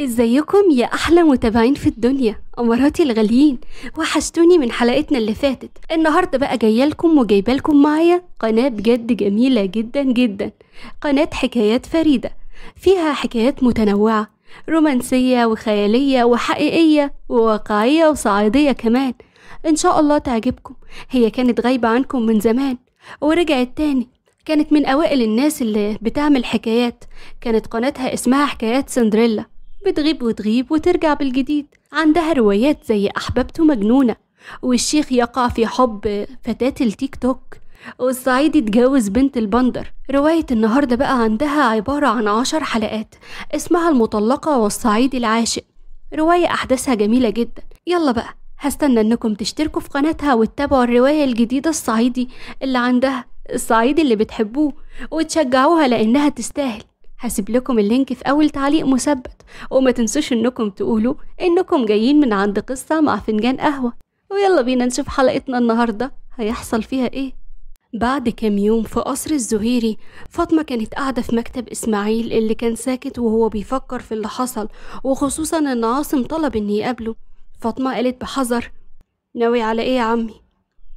ازيكم يا احلى متابعين في الدنيا اماراتي الغاليين وحشتوني من حلقتنا اللي فاتت النهارده بقى جايه لكم وجايبه لكم معايا قناه بجد جميله جدا جدا قناه حكايات فريده فيها حكايات متنوعه رومانسيه وخياليه وحقيقيه وواقعيه وصعيديه كمان ان شاء الله تعجبكم هي كانت غايبه عنكم من زمان ورجعت تاني كانت من اوائل الناس اللي بتعمل حكايات كانت قناتها اسمها حكايات سندريلا بتغيب وتغيب وترجع بالجديد عندها روايات زي أحببته مجنونة والشيخ يقع في حب فتاة التيك توك والصعيدي اتجوز بنت البندر رواية النهاردة بقى عندها عبارة عن عشر حلقات اسمها المطلقة والصعيدي العاشق رواية أحداثها جميلة جدا يلا بقى هستنى انكم تشتركوا في قناتها وتتابعوا الرواية الجديدة الصعيدي اللي عندها الصعيدي اللي بتحبوه وتشجعوها لانها تستاهل هسيب لكم اللينك في أول تعليق مثبت وما تنسوش إنكم تقولوا إنكم جايين من عند قصة مع فنجان قهوة ويلا بينا نشوف حلقتنا النهاردة هيحصل فيها إيه بعد كام يوم في قصر الزهيري فاطمة كانت قاعدة في مكتب إسماعيل اللي كان ساكت وهو بيفكر في اللي حصل وخصوصا إن عاصم طلب إن يقابله فاطمة قالت بحذر ناوي على إيه يا عمي؟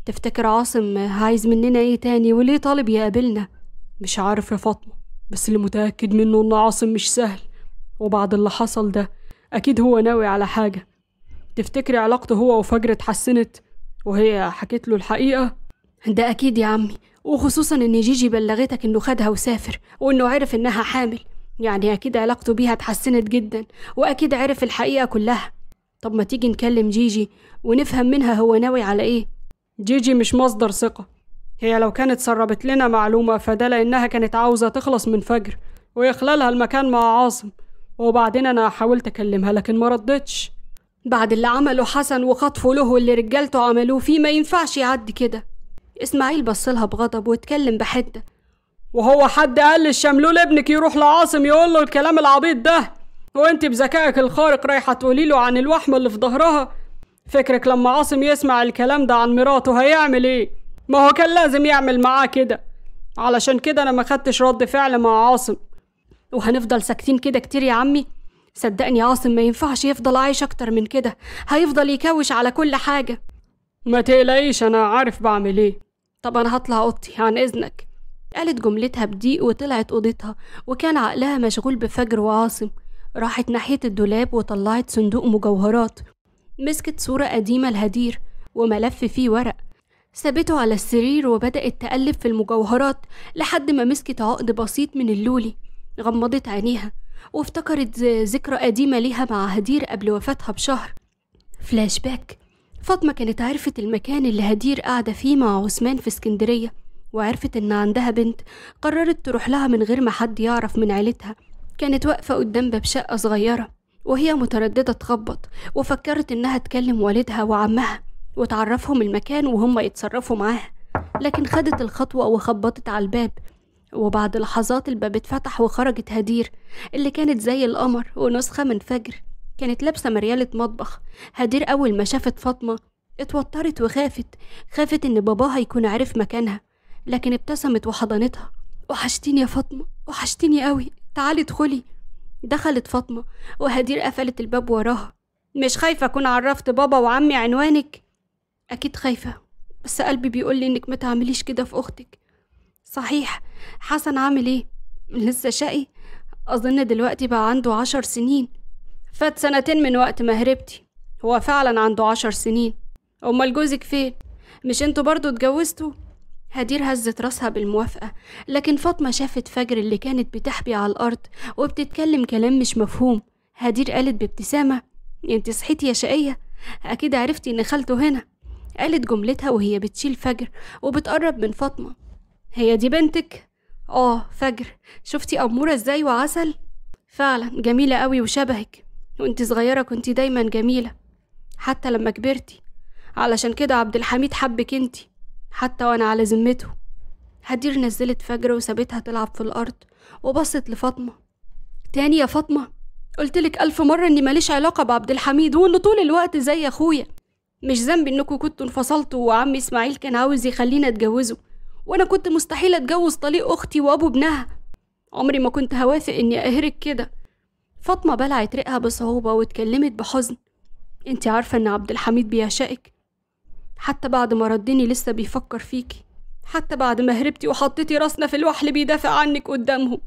تفتكر عاصم عايز مننا إيه تاني وليه طالب يقابلنا؟ مش عارف يا فاطمة بس اللي متأكد منه إن عاصم مش سهل وبعد اللي حصل ده أكيد هو ناوي على حاجة تفتكري علاقته هو وفجر اتحسنت وهي حكيت له الحقيقة؟ ده أكيد يا عمي وخصوصا إن جيجي بلغتك إنه خدها وسافر وإنه عرف إنها حامل يعني أكيد علاقته بيها اتحسنت جدا وأكيد عرف الحقيقة كلها طب ما تيجي نكلم جيجي ونفهم منها هو ناوي على إيه جيجي مش مصدر ثقة هي لو كانت سربت لنا معلومة فده لأنها كانت عاوزة تخلص من فجر ويخللها المكان مع عاصم وبعدين أنا حاولت أكلمها لكن ما ردتش بعد اللي عمله حسن وخطفه له واللي رجالته عملوه فيه ما ينفعش يعدي كده إسماعيل بصلها بغضب واتكلم بحدة وهو حد قال للشملول ابنك يروح لعاصم يقول له الكلام العبيط ده وانت بذكائك الخارق رايحة تقولي له عن الوحمة اللي في ظهرها فكرك لما عاصم يسمع الكلام ده عن مراته هيعمل ايه ما هو كان لازم يعمل معاه كده علشان كده انا ما خدتش رد فعل مع عاصم وهنفضل ساكتين كده كتير يا عمي صدقني يا عاصم ما ينفعش يفضل عايش اكتر من كده هيفضل يكوش على كل حاجه ما تقلقيش انا عارف بعمل ايه طب انا هطلع اوضتي عن اذنك قالت جملتها بضيق وطلعت اوضتها وكان عقلها مشغول بفجر وعاصم راحت ناحيه الدولاب وطلعت صندوق مجوهرات مسكت صوره قديمه لهدير وملف فيه ورق سابته على السرير وبدأت تقلب في المجوهرات لحد ما مسكت عقد بسيط من اللولي غمضت عينيها وافتكرت ذكرى قديمة ليها مع هدير قبل وفاتها بشهر فلاش باك فاطمة كانت عرفت المكان اللي هدير قاعدة فيه مع عثمان في اسكندرية وعرفت إن عندها بنت قررت تروح لها من غير ما حد يعرف من عيلتها كانت واقفة قدام باب شقة صغيرة وهي مترددة تخبط وفكرت إنها تكلم والدها وعمها وتعرفهم المكان وهم يتصرفوا معاها لكن خدت الخطوة وخبطت على الباب وبعد لحظات الباب اتفتح وخرجت هدير اللي كانت زي القمر ونسخة من فجر كانت لابسة مريالة مطبخ هدير أول ما شافت فاطمة اتوترت وخافت خافت إن باباها يكون عارف مكانها لكن ابتسمت وحضنتها وحشتيني يا فاطمة وحشتيني قوي تعالي ادخلي دخلت فاطمة وهدير قفلت الباب وراها مش خايفة أكون عرفت بابا وعمي عنوانك أكيد خايفة بس قلبي بيقول لي إنك ما تعمليش كده في أختك صحيح حسن عامل إيه؟ لسه شقي أظن دلوقتي بقى عنده عشر سنين فات سنتين من وقت ما هربتي هو فعلا عنده عشر سنين أمال جوزك فين؟ مش انتوا برضو اتجوزتوا؟ هدير هزت راسها بالموافقة لكن فاطمة شافت فجر اللي كانت بتحبي على الأرض وبتتكلم كلام مش مفهوم هدير قالت بابتسامة انت صحيتي يا شقية أكيد عرفتي إن خالته هنا قالت جملتها وهي بتشيل فجر وبتقرب من فاطمة هي دي بنتك؟ آه فجر شفتي أمورة إزاي وعسل؟ فعلا جميلة أوي وشبهك وانت صغيرة كنت دايما جميلة حتى لما كبرتي علشان كده عبد الحميد حبك انتي حتى وانا على ذمته هدير نزلت فجر وسابتها تلعب في الأرض وبصت لفاطمة تاني يا فاطمة قلتلك ألف مرة إني ماليش علاقة بعبد الحميد وإنه طول الوقت زي أخويا مش ذنبي انكم كنتوا انفصلتوا وعم اسماعيل كان عاوز يخلينا اتجوزه وانا كنت مستحيل اتجوز طليق اختي وابو ابنها عمري ما كنت هواثق اني اهرك كده فاطمه بلعت رقها بصعوبه واتكلمت بحزن انت عارفه ان عبد الحميد بيعشقك حتى بعد ما ردني لسه بيفكر فيكي حتى بعد ما هربتي وحطيتي راسنا في الوحل بيدافع عنك قدامهم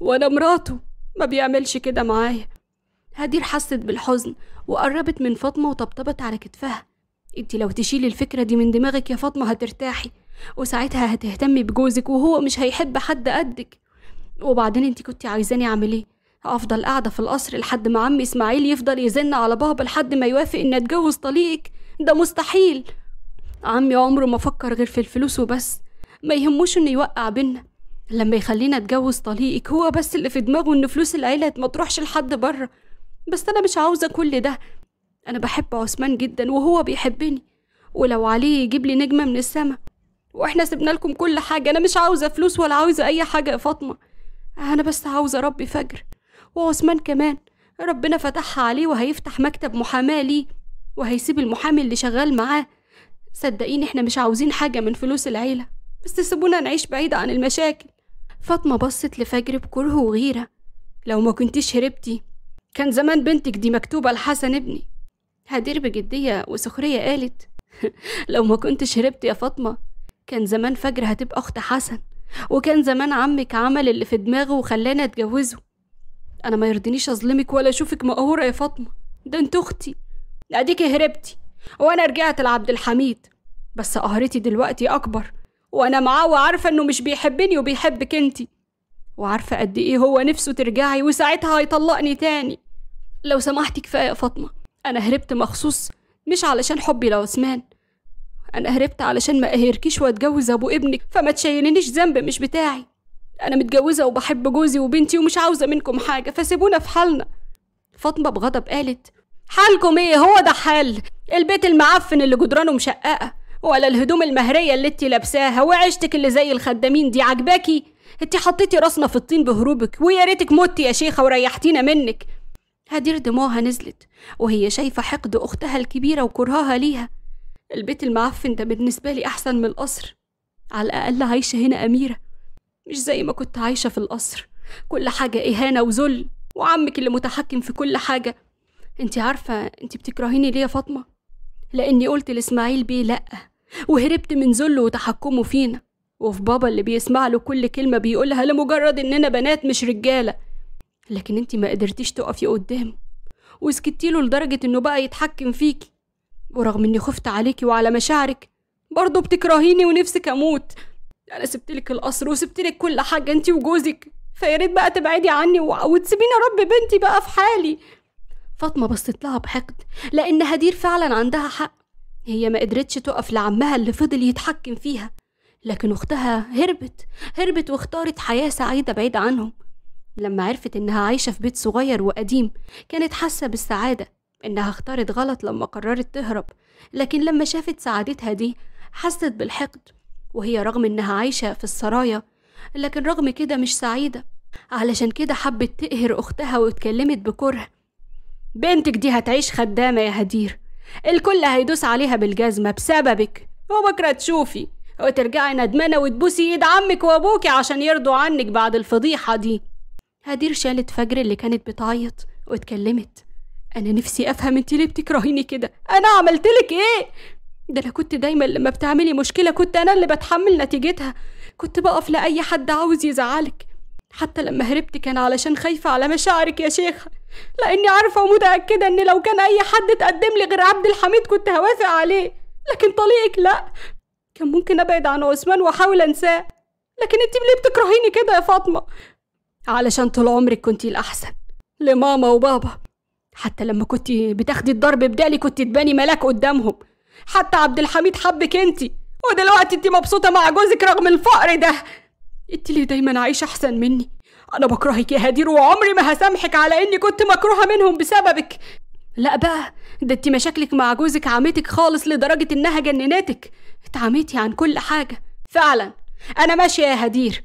وانا مراته ما بيعملش كده معايا هدير حست بالحزن وقربت من فاطمة وطبطبت على كتفها انت لو تشيلي الفكرة دي من دماغك يا فاطمة هترتاحي وساعتها هتهتمي بجوزك وهو مش هيحب حد قدك وبعدين انت كنتي عايزاني اعمل ايه افضل قاعدة في القصر لحد ما عم اسماعيل يفضل يزن على بابا لحد ما يوافق ان اتجوز طليقك ده مستحيل عمي عمره ما فكر غير في الفلوس وبس ما يهموش انه يوقع بينا لما يخلينا اتجوز طليقك هو بس اللي في دماغه ان فلوس العيلة ما تروحش لحد بره بس انا مش عاوزة كل ده أنا بحب عثمان جدا وهو بيحبني ولو عليه يجيب لي نجمة من السما وإحنا سبنا لكم كل حاجة أنا مش عاوزة فلوس ولا عاوزة أي حاجة يا فاطمة أنا بس عاوزة ربي فجر وعثمان كمان ربنا فتحها عليه وهيفتح مكتب محاماة ليه وهيسيب المحامي اللي شغال معاه صدقيني احنا مش عاوزين حاجة من فلوس العيلة بس سيبونا نعيش بعيد عن المشاكل فاطمة بصت لفجر بكره وغيرة لو ما كنتيش هربتي كان زمان بنتك دي مكتوبة لحسن ابني هدير بجدية وسخرية قالت لو ما كنت شربت يا فاطمة كان زمان فجر هتبقى أخت حسن وكان زمان عمك عمل اللي في دماغه وخلاني أتجوزه أنا ما يرضينيش أظلمك ولا أشوفك مقهورة يا فاطمة ده أنت أختي أديكي هربتي وأنا رجعت لعبد الحميد بس قهرتي دلوقتي أكبر وأنا معاه وعارفة إنه مش بيحبني وبيحبك أنتي وعارفة قد إيه هو نفسه ترجعي وساعتها هيطلقني تاني لو سمحتي كفاية يا فاطمة أنا هربت مخصوص مش علشان حبي لعثمان أنا هربت علشان ما أهركيش وأتجوز أبو ابنك فما تشيلنيش ذنب مش بتاعي أنا متجوزة وبحب جوزي وبنتي ومش عاوزة منكم حاجة فسيبونا في حالنا فاطمة بغضب قالت حالكم إيه هو ده حال البيت المعفن اللي جدرانه مشققة ولا الهدوم المهرية اللي انتي لابساها وعيشتك اللي زي الخدامين دي عجباكي انتي حطيتي راسنا في الطين بهروبك ويا ريتك متي يا شيخة وريحتينا منك هدير دموعها نزلت وهي شايفة حقد أختها الكبيرة وكرهها ليها البيت المعفن ده بالنسبة لي أحسن من القصر على الأقل عايشة هنا أميرة مش زي ما كنت عايشة في القصر كل حاجة إهانة وذل وعمك اللي متحكم في كل حاجة انت عارفة انت بتكرهيني ليه يا فاطمة؟ لأني قلت لإسماعيل بيه لأ وهربت من ذله وتحكمه فينا وفي بابا اللي بيسمع له كل كلمة بيقولها لمجرد إننا بنات مش رجالة لكن انت ما قدرتيش تقفي قدامه وسكتي له لدرجة انه بقى يتحكم فيكي ورغم اني خفت عليكي وعلى مشاعرك برضه بتكرهيني ونفسك اموت انا سبتلك القصر وسبتلك كل حاجة انت وجوزك فيا ريت بقى تبعدي عني وتسيبيني رب بنتي بقى في حالي فاطمة بصت لها بحقد لأن هدير فعلا عندها حق هي ما قدرتش تقف لعمها اللي فضل يتحكم فيها لكن أختها هربت هربت واختارت حياة سعيدة بعيدة عنهم لما عرفت إنها عايشة في بيت صغير وقديم كانت حاسة بالسعادة إنها اختارت غلط لما قررت تهرب لكن لما شافت سعادتها دي حست بالحقد وهي رغم إنها عايشة في السرايا لكن رغم كده مش سعيدة علشان كده حبت تقهر أختها واتكلمت بكره بنتك دي هتعيش خدامة يا هدير الكل هيدوس عليها بالجزمة بسببك وبكرة تشوفي وترجعي ندمانة وتبوسي ايد عمك وابوكي عشان يرضوا عنك بعد الفضيحة دي هدير شالت فجر اللي كانت بتعيط واتكلمت انا نفسي افهم انت ليه بتكرهيني كده انا عملتلك ايه ده انا كنت دايما لما بتعملي مشكله كنت انا اللي بتحمل نتيجتها كنت بقف لاي حد عاوز يزعلك حتى لما هربت كان علشان خايفه على مشاعرك يا شيخه لاني عارفه ومتاكده ان لو كان اي حد تقدم لي غير عبد الحميد كنت هوافق عليه لكن طليقك لا كان ممكن ابعد عن عثمان واحاول انساه لكن انت ليه بتكرهيني كده يا فاطمه علشان طول عمرك كنتي الأحسن لماما وبابا حتى لما كنتي بتاخدي الضرب بدالي كنتي تباني ملاك قدامهم حتى عبد الحميد حبك انتي ودلوقتي انتي مبسوطة مع جوزك رغم الفقر ده انتي ليه دايما عايشة أحسن مني أنا بكرهك يا هدير وعمري ما هسامحك على إني كنت مكروهة منهم بسببك لا بقى ده انتي مشاكلك مع جوزك عمتك خالص لدرجة إنها جننتك اتعميتي عن كل حاجة فعلا أنا ماشية يا هدير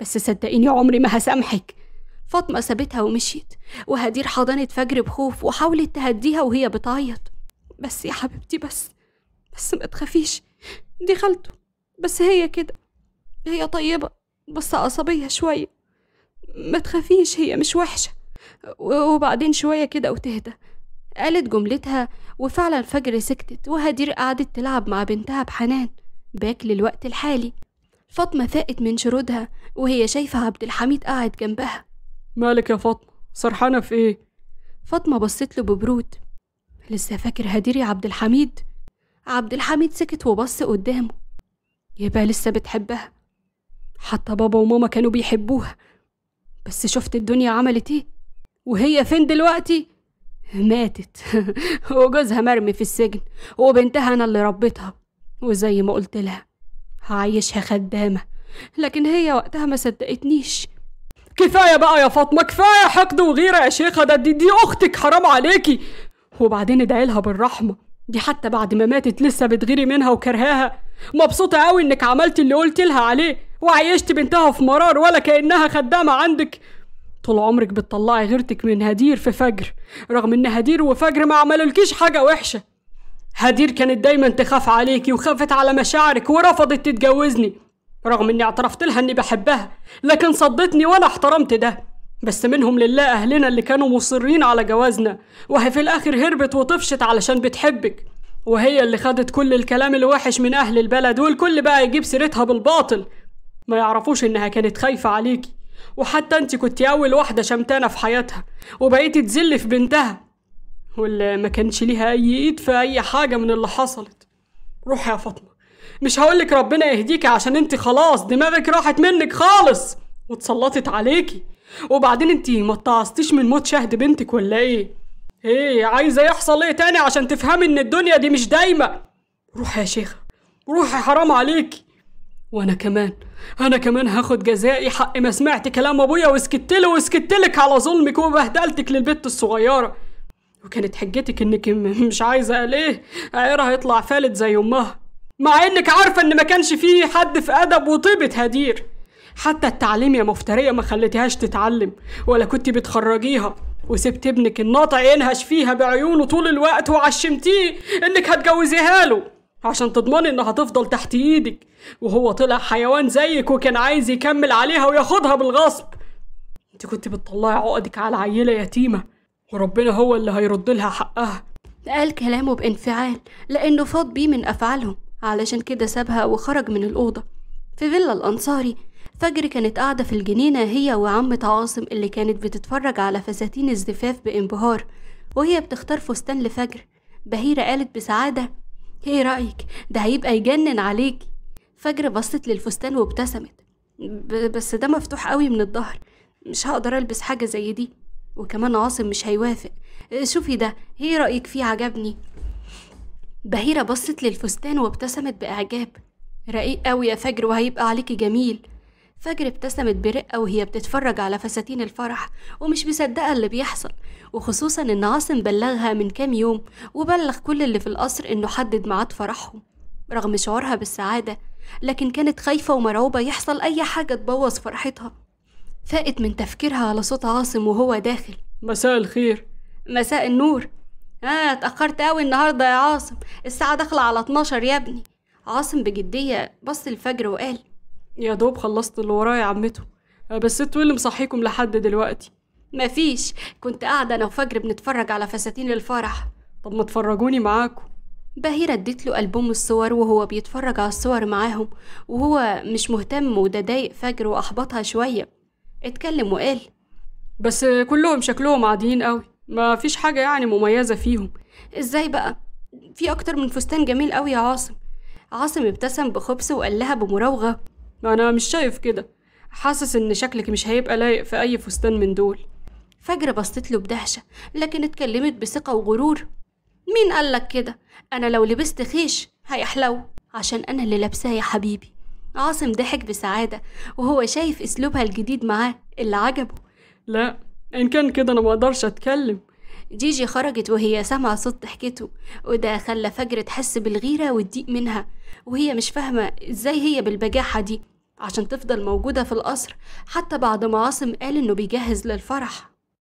بس صدقيني عمري ما هسامحك فاطمة سابتها ومشيت وهدير حضنت فجر بخوف وحاولت تهديها وهي بتعيط بس يا حبيبتي بس بس ما تخافيش دي خالته بس هي كده هي طيبة بس عصبية شوية ما تخافيش هي مش وحشة وبعدين شوية كده وتهدى قالت جملتها وفعلا فجر سكتت وهدير قعدت تلعب مع بنتها بحنان باك للوقت الحالي فاطمة فاقت من شرودها وهي شايفة عبد الحميد قاعد جنبها مالك يا فاطمة سرحانة في ايه؟ فاطمة بصت له ببرود لسه فاكر هديري عبد الحميد عبد الحميد سكت وبص قدامه يبقى لسه بتحبها حتى بابا وماما كانوا بيحبوها بس شفت الدنيا عملت ايه وهي فين دلوقتي ماتت وجوزها مرمي في السجن وبنتها انا اللي ربيتها وزي ما قلت لها عايشها خدامة لكن هي وقتها ما صدقتنيش كفاية بقى يا فاطمة كفاية حقد وغيرة يا شيخة ده دي, دي أختك حرام عليكي وبعدين ادعي لها بالرحمة دي حتى بعد ما ماتت لسه بتغيري منها وكرهاها مبسوطة قوي إنك عملتي اللي قلت لها عليه وعيشت بنتها في مرار ولا كأنها خدامة عندك طول عمرك بتطلعي غيرتك من هدير في فجر رغم إن هدير وفجر ما عملولكيش حاجة وحشة هدير كانت دايما تخاف عليكي وخافت على مشاعرك ورفضت تتجوزني رغم اني اعترفت لها اني بحبها لكن صدتني ولا احترمت ده بس منهم لله اهلنا اللي كانوا مصرين على جوازنا وهي في الاخر هربت وطفشت علشان بتحبك وهي اللي خدت كل الكلام الوحش من اهل البلد والكل بقى يجيب سيرتها بالباطل ما يعرفوش انها كانت خايفة عليكي وحتى انت كنت اول واحدة شمتانة في حياتها وبقيتي تزل في بنتها ولا ما كانش ليها اي ايد في اي حاجه من اللي حصلت روحي يا فاطمه مش هقولك ربنا يهديكي عشان انت خلاص دماغك راحت منك خالص واتسلطت عليكي وبعدين انت ما اتعظتيش من موت شهد بنتك ولا ايه ايه عايزه يحصل ايه تاني عشان تفهمي ان الدنيا دي مش دايمه روحي يا شيخه روحي حرام عليكي وانا كمان انا كمان هاخد جزائي حق ما سمعت كلام ابويا وسكتله وسكتلك على ظلمك وبهدلتك للبت الصغيره وكانت حجتك انك مش عايزه ليه عيرها هيطلع فالت زي امها مع انك عارفه ان ما كانش فيه حد في ادب وطيبه هدير حتى التعليم يا مفتريه ما خليتيهاش تتعلم ولا كنت بتخرجيها وسبت ابنك الناطع ينهش فيها بعيونه طول الوقت وعشمتيه انك هتجوزيها له عشان تضمني انها هتفضل تحت ايدك وهو طلع حيوان زيك وكان عايز يكمل عليها وياخدها بالغصب انت كنت بتطلعي عقدك على عيله يتيمه وربنا هو اللي هيرد لها حقها قال كلامه بانفعال لأنه فاض بيه من أفعالهم علشان كده سابها وخرج من الأوضة في فيلا الأنصاري فجر كانت قاعدة في الجنينة هي وعمة عاصم اللي كانت بتتفرج على فساتين الزفاف بانبهار وهي بتختار فستان لفجر بهيرة قالت بسعادة ايه رأيك ده هيبقى يجنن عليكي فجر بصت للفستان وابتسمت بس ده مفتوح قوي من الظهر مش هقدر البس حاجة زي دي وكمان عاصم مش هيوافق آه، شوفي ده ايه رأيك فيه عجبني بهيرة بصت للفستان وابتسمت بإعجاب رقيق قوي يا فجر وهيبقى عليكي جميل فجر ابتسمت برقة وهي بتتفرج على فساتين الفرح ومش مصدقة اللي بيحصل وخصوصا إن عاصم بلغها من كام يوم وبلغ كل اللي في القصر إنه حدد ميعاد فرحهم رغم شعورها بالسعادة لكن كانت خايفة ومرعوبة يحصل أي حاجة تبوظ فرحتها فاقت من تفكيرها على صوت عاصم وهو داخل مساء الخير مساء النور آه اتأخرت أوي النهاردة يا عاصم الساعة داخلة على 12 يا ابني عاصم بجدية بص الفجر وقال يا دوب خلصت اللي ورايا يا عمته آه، بس انتوا اللي مصحيكم لحد دلوقتي مفيش كنت قاعدة أنا وفجر بنتفرج على فساتين الفرح طب ما تفرجوني معاكم بهيرة اديت له ألبوم الصور وهو بيتفرج على الصور معاهم وهو مش مهتم وده ضايق فجر وأحبطها شوية اتكلم وقال بس كلهم شكلهم عاديين قوي ما فيش حاجة يعني مميزة فيهم ازاي بقى في اكتر من فستان جميل قوي يا عاصم عاصم ابتسم بخبث وقال لها بمراوغة انا مش شايف كده حاسس ان شكلك مش هيبقى لايق في اي فستان من دول فجر بصت له بدهشة لكن اتكلمت بثقة وغرور مين قالك كده انا لو لبست خيش هيحلو عشان انا اللي لابساه يا حبيبي عاصم ضحك بسعادة وهو شايف أسلوبها الجديد معاه اللي عجبه لا إن كان كده أنا مقدرش أتكلم جيجي خرجت وهي سامعة صوت ضحكته وده خلى فجر تحس بالغيرة والضيق منها وهي مش فاهمة إزاي هي بالبجاحة دي عشان تفضل موجودة في القصر حتى بعد ما عاصم قال إنه بيجهز للفرح